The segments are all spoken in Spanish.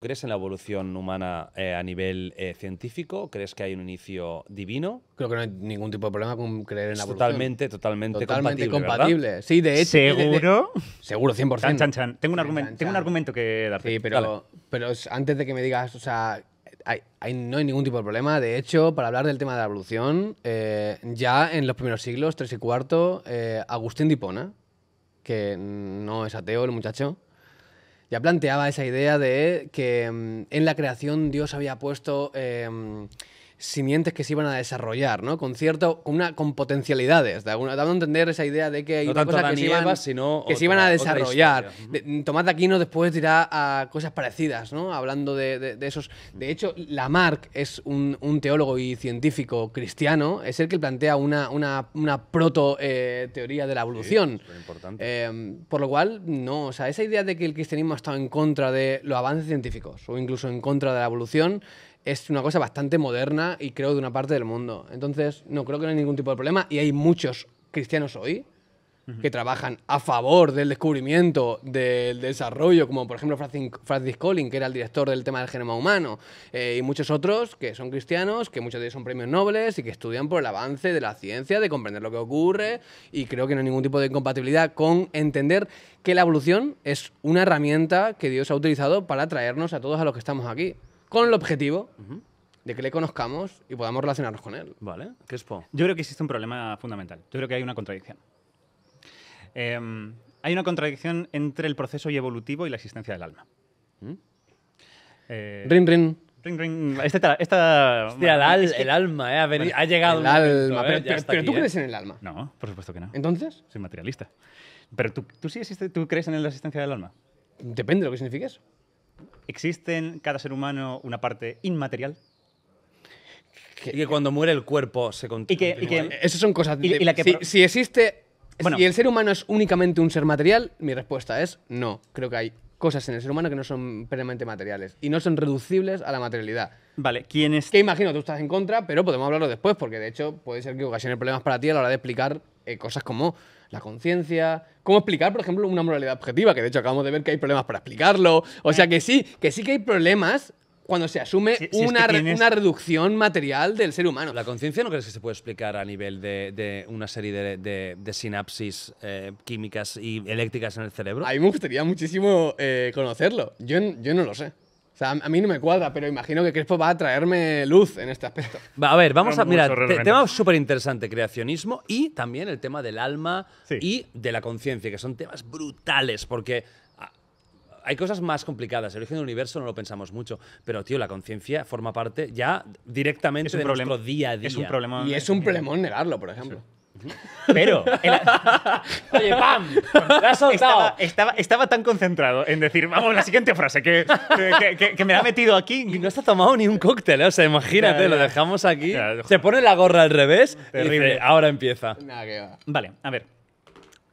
¿Crees en la evolución humana eh, a nivel eh, científico? ¿Crees que hay un inicio divino? Creo que no hay ningún tipo de problema con creer en la evolución. Totalmente, totalmente, totalmente compatible. Sí, de hecho. ¿Seguro? seguro, 100%. Tengo, un argumento, tengo un argumento que darte. Sí, pero, pero antes de que me digas, o sea, no hay ningún tipo de problema. De hecho, para hablar del tema de la evolución, eh, ya en los primeros siglos, tres y cuarto, eh, Agustín Dipona, que no es ateo el muchacho, ya planteaba esa idea de que mm, en la creación Dios había puesto em, simientes que se iban a desarrollar, ¿no? Con cierto, con potencialidades, de dando a entender esa idea de que hay una cosa que, se iban, sino que se iban, a desarrollar. Mm, Tomás de Aquino después dirá a ah, cosas parecidas, ¿no? Hablando de, esos. De hecho, Lamarck es un, teólogo y científico cristiano, es el que plantea una, una, proto eh, teoría de la evolución. Em, por lo cual, no, o sea, esa idea de que el cristianismo ha estado en contra de los avances científicos o incluso en contra de la evolución es una cosa bastante moderna y creo de una parte del mundo. Entonces, no creo que no hay ningún tipo de problema y hay muchos cristianos hoy que trabajan a favor del descubrimiento, del desarrollo, como por ejemplo Francis Collins, que era el director del tema del genoma humano, eh, y muchos otros que son cristianos, que muchos de ellos son premios nobles y que estudian por el avance de la ciencia, de comprender lo que ocurre, y creo que no hay ningún tipo de incompatibilidad con entender que la evolución es una herramienta que Dios ha utilizado para traernos a todos a los que estamos aquí con el objetivo de que le conozcamos y podamos relacionarnos con él. Vale, Crespo. Yo creo que existe un problema fundamental. Yo creo que hay una contradicción. Em, hay una contradicción entre el proceso y evolutivo y la existencia del alma. ¿Mm? Eh, ring, ring. Ring, ring. Este esta, el, alma, eh, Ha, llegado. El alma. Eh, pero, tú crees eh. en el alma. No, por supuesto que no. ¿Entonces? Soy materialista. Pero tú, tú sí existe, tú crees en la existencia del alma. Depende de lo que signifiques. ¿Existe en cada ser humano una parte inmaterial? Que, y que cuando muere el cuerpo se contiene. Y que, eh, Esas son cosas. que si, existe. Bueno, si el ser humano es únicamente un ser material, mi respuesta es no. Creo que hay cosas en el ser humano que no son plenamente materiales y no son reducibles a la materialidad. Vale, ¿quién es? Que imagino tú estás en contra, pero podemos hablarlo después, porque de hecho puede ser que ocasione problemas para ti a la hora de explicar eh, cosas como la conciencia, cómo explicar, por ejemplo, una moralidad objetiva, que de hecho acabamos de ver que hay problemas para explicarlo. O sea que sí, que sí que hay problemas cuando se asume una, una reducción material del ser humano. ¿La conciencia no crees que se puede explicar a nivel de, una serie de, sinapsis eh, químicas y eléctricas en el cerebro? A mí me gustaría muchísimo eh, conocerlo. Yo, yo no lo sé. O sea, a mí no me cuadra, pero imagino que Crespo va a traerme luz en este aspecto. A ver, vamos a. mirar tema súper interesante: creacionismo y también el tema del alma y de la conciencia, que son temas brutales, porque ah, hay cosas más complicadas. El origen del universo no lo pensamos mucho, pero tío, la conciencia forma parte ya directamente de nuestro día a día. problema. Y es un problemón negarlo, por ejemplo. Pero. Oye, ¡pam! Estaba, estaba, tan concentrado en decir, vamos, la siguiente frase, que, me ha metido aquí. Y no se ha tomado ni un cóctel, ¿eh? o sea, imagínate, lo dejamos aquí. se pone la gorra al revés Terrible. y ahora empieza. Vale, a ver.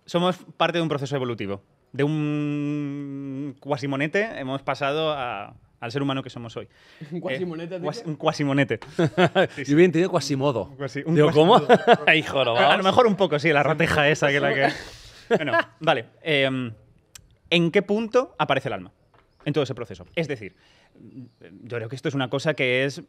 Somos parte de un proceso evolutivo. De un cuasimonete hemos pasado a al ser humano que somos hoy. ¿Un cuasimonete? Eh, un cuasimonete. Yo bien entendido cuasimodo. ¿cómo? a, lo mejor un poco, sí, la rateja esa que la que... Bueno, vale. Em, ¿En qué punto aparece el alma en todo ese proceso? Es decir, yo creo que esto es una cosa que es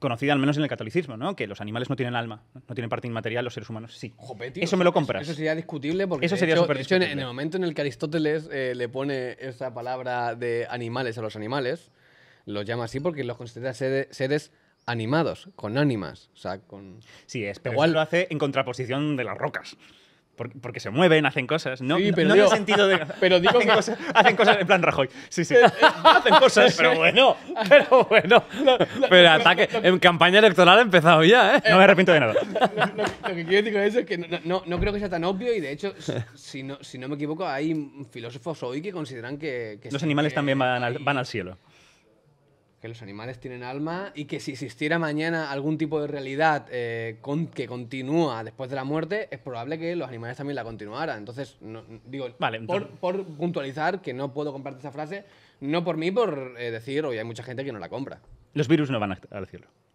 conocida al menos en el catolicismo, ¿no? Que los animales no tienen alma, no tienen parte inmaterial, los seres humanos sí. eso me lo compras. Eso sería discutible porque eso sería de en el momento en el que Aristóteles eh, le pone esa palabra de animales a los animales, los llama así porque los considera seres, animados, con ánimas. O sea, con... Sí, es, pero igual lo hace en contraposición de las rocas. Porque, se mueven, hacen cosas. No, pero no, digo, sentido de. Pero digo hacen, que... cosas, hacen cosas en plan Rajoy. Sí, sí. Eh, eh, hacen cosas, pero bueno. Pero bueno. pero ataque. en campaña electoral ha empezado ya, ¿eh? eh no me arrepiento de nada. Lo, que quiero decir con eso es que no, creo que sea tan obvio y de hecho, si no, si no me equivoco, hay filósofos hoy que consideran que. Los animales también van van al cielo los animales tienen alma y que si existiera mañana algún tipo de realidad eh, que continúa después de la muerte, es probable que los animales también la continuaran. Entonces, no, digo, vale, Por, puntualizar que no puedo compartir esa frase, no por mí, por eh, decir, hoy hay mucha gente que no la compra. Los virus no van a decirlo